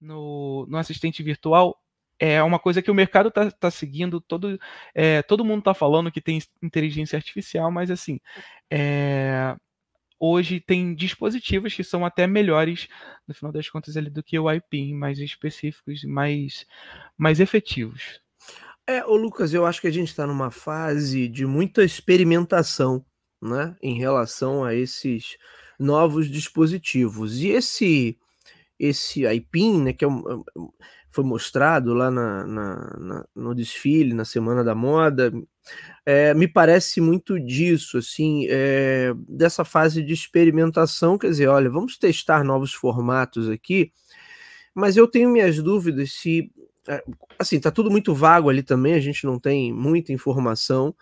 no, no assistente virtual é uma coisa que o mercado está tá seguindo, todo, é, todo mundo está falando que tem inteligência artificial, mas assim, é, hoje tem dispositivos que são até melhores, no final das contas, ali, do que o iPin, mais específicos, mais, mais efetivos. É, ô Lucas, eu acho que a gente está numa fase de muita experimentação né, em relação a esses novos dispositivos. E esse esse aipim, né, que é, é, é um, foi mostrado lá na, na, na, no desfile, na Semana da Moda, é, me parece muito disso, assim, é, dessa fase de experimentação, quer dizer, olha, vamos testar novos formatos aqui, mas eu tenho minhas dúvidas se, é, assim, tá tudo muito vago ali também, a gente não tem muita informação,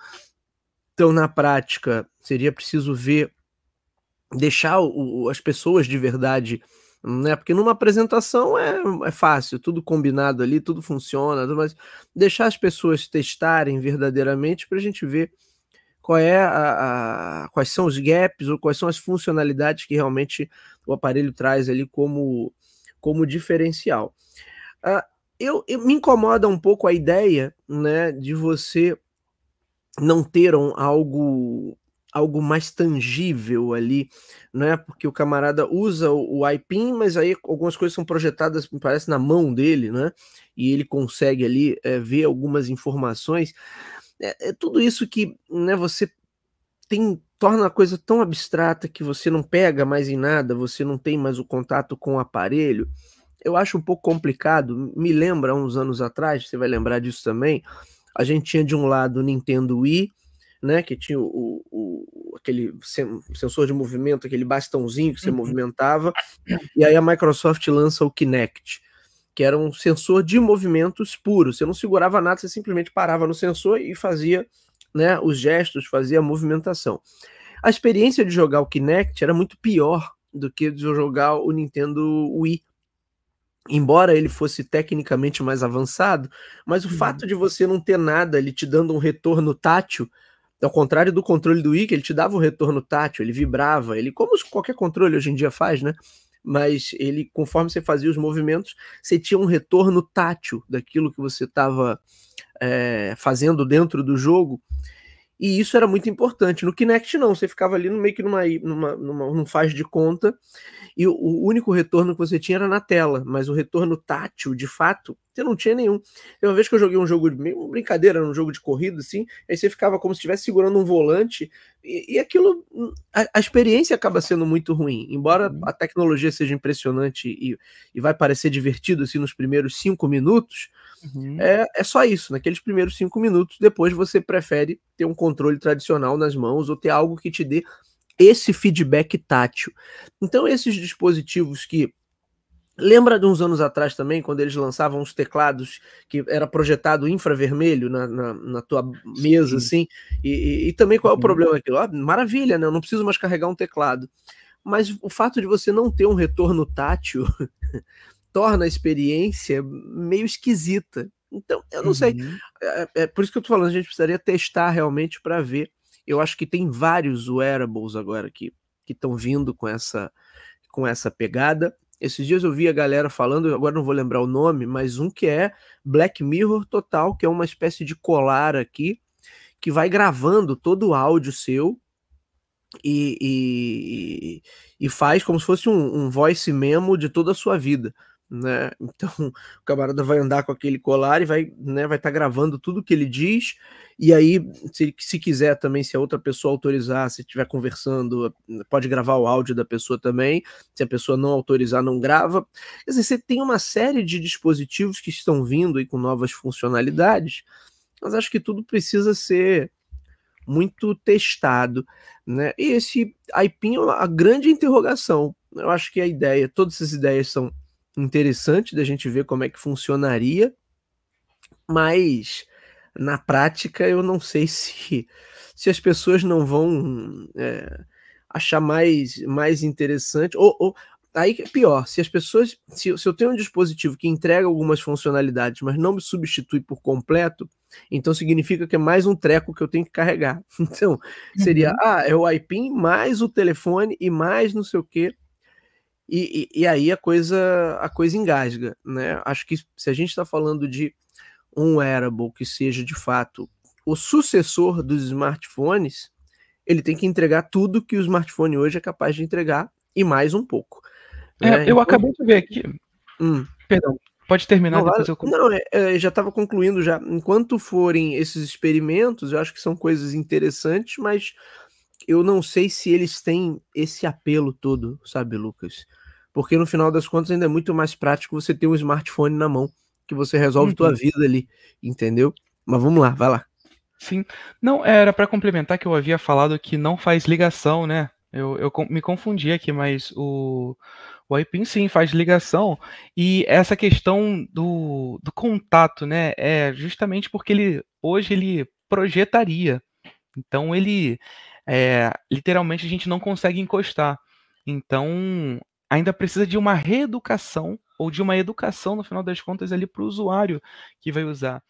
então na prática seria preciso ver, deixar o, as pessoas de verdade né? Porque numa apresentação é, é fácil, tudo combinado ali, tudo funciona, mas deixar as pessoas testarem verdadeiramente para a gente ver qual é a, a, quais são os gaps ou quais são as funcionalidades que realmente o aparelho traz ali como, como diferencial. Uh, eu, eu, me incomoda um pouco a ideia né, de você não ter um, algo algo mais tangível ali, né? Porque o camarada usa o, o iPin, mas aí algumas coisas são projetadas, me parece, na mão dele, né? E ele consegue ali é, ver algumas informações. É, é, tudo isso que né, você tem torna a coisa tão abstrata que você não pega mais em nada, você não tem mais o contato com o aparelho. Eu acho um pouco complicado. Me lembra uns anos atrás, você vai lembrar disso também. A gente tinha de um lado o Nintendo Wii né? Que tinha o, o, aquele sensor de movimento, aquele bastãozinho que você uhum. movimentava. E aí a Microsoft lança o Kinect, que era um sensor de movimentos puro. Você não segurava nada, você simplesmente parava no sensor e fazia né, os gestos, fazia a movimentação. A experiência de jogar o Kinect era muito pior do que de jogar o Nintendo Wii. Embora ele fosse tecnicamente mais avançado, mas o uhum. fato de você não ter nada ele te dando um retorno tátil ao contrário do controle do Wii, que ele te dava um retorno tátil, ele vibrava, ele como qualquer controle hoje em dia faz, né? Mas ele, conforme você fazia os movimentos, você tinha um retorno tátil daquilo que você estava é, eh, fazendo dentro do jogo e isso era muito importante. No Kinect, não, você ficava ali no meio que numa, numa, numa, num faz de conta, e o, único retorno que você tinha era na tela, mas o retorno tátil, de fato, você não tinha nenhum. Tem uma vez que eu joguei um jogo de meio brincadeira, um jogo de corrida, assim, aí você ficava como se estivesse segurando um volante, e, e aquilo. A, a, experiência acaba sendo muito ruim. Embora uhum. a tecnologia seja impressionante e, e vai parecer divertido assim nos primeiros cinco minutos Uhum. É, é só isso. Naqueles primeiros cinco minutos, depois você prefere ter um controle tradicional nas mãos ou ter algo que te dê esse feedback tátil. Então, esses dispositivos que Lembra de uns anos atrás também, quando eles lançavam os teclados que era projetado infravermelho na, na, na tua mesa, Sim. assim? E, e, e, também qual é o uhum. problema aqui? Ah, maravilha, né? Eu não preciso mais carregar um teclado. Mas o fato de você não ter um retorno tátil torna a experiência meio esquisita. Então, eu não uhum. sei. É, é, é, por isso que eu tô falando, a gente precisaria testar realmente para ver. Eu acho que tem vários wearables agora que estão vindo com essa, com essa pegada. Esses dias eu vi a galera falando, agora não vou lembrar o nome, mas um que é Black Mirror Total, que é uma espécie de colar aqui, que vai gravando todo o áudio seu e, e, e faz como se fosse um, um voice memo de toda a sua vida né? Então o camarada vai andar com aquele colar e vai, né, vai estar tá gravando tudo que ele diz. E aí, se, se quiser também, se a outra pessoa autorizar, se estiver conversando, pode gravar o áudio da pessoa também. Se a pessoa não autorizar, não grava. Quer dizer, você tem uma série de dispositivos que estão vindo aí com novas funcionalidades, mas acho que tudo precisa ser muito testado, né? E esse aipim é a grande interrogação. Eu acho que a ideia, todas essas ideias são interessante da gente ver como é que funcionaria, mas na prática eu não sei se, se as pessoas não vão é, achar mais, mais interessante, ou, ou aí que é pior, se as pessoas, se, se, eu tenho um dispositivo que entrega algumas funcionalidades, mas não me substitui por completo, então significa que é mais um treco que eu tenho que carregar. Então, seria, uhum. ah, é o iPin mais o telefone e mais não sei o que e, e, aí a coisa a coisa engasga, né? Acho que se a gente está falando de um wearable que seja de fato o sucessor dos smartphones, ele tem que entregar tudo que o smartphone hoje é capaz de entregar e mais um pouco. É, né? Eu então... acabei de ver aqui. Hum. Perdão. Pode terminar não, depois eu Não, é, é, eu já estava concluindo já. Enquanto forem esses experimentos, eu acho que são coisas interessantes, mas eu não sei se eles têm esse apelo todo, sabe, Lucas? Porque no final das contas ainda é muito mais prático você ter um smartphone na mão, que você resolve uhum. tua vida ali, entendeu? Mas vamos lá, vai lá. Sim. Não, era para complementar que eu havia falado que não faz ligação, né? Eu, eu me confundi aqui, mas o, o iPin sim faz ligação. E essa questão do, do contato, né? É justamente porque ele hoje ele projetaria. Então ele é, literalmente a gente não consegue encostar. Então, ainda precisa de uma reeducação ou de uma educação, no final das contas, ali para o usuário que vai usar.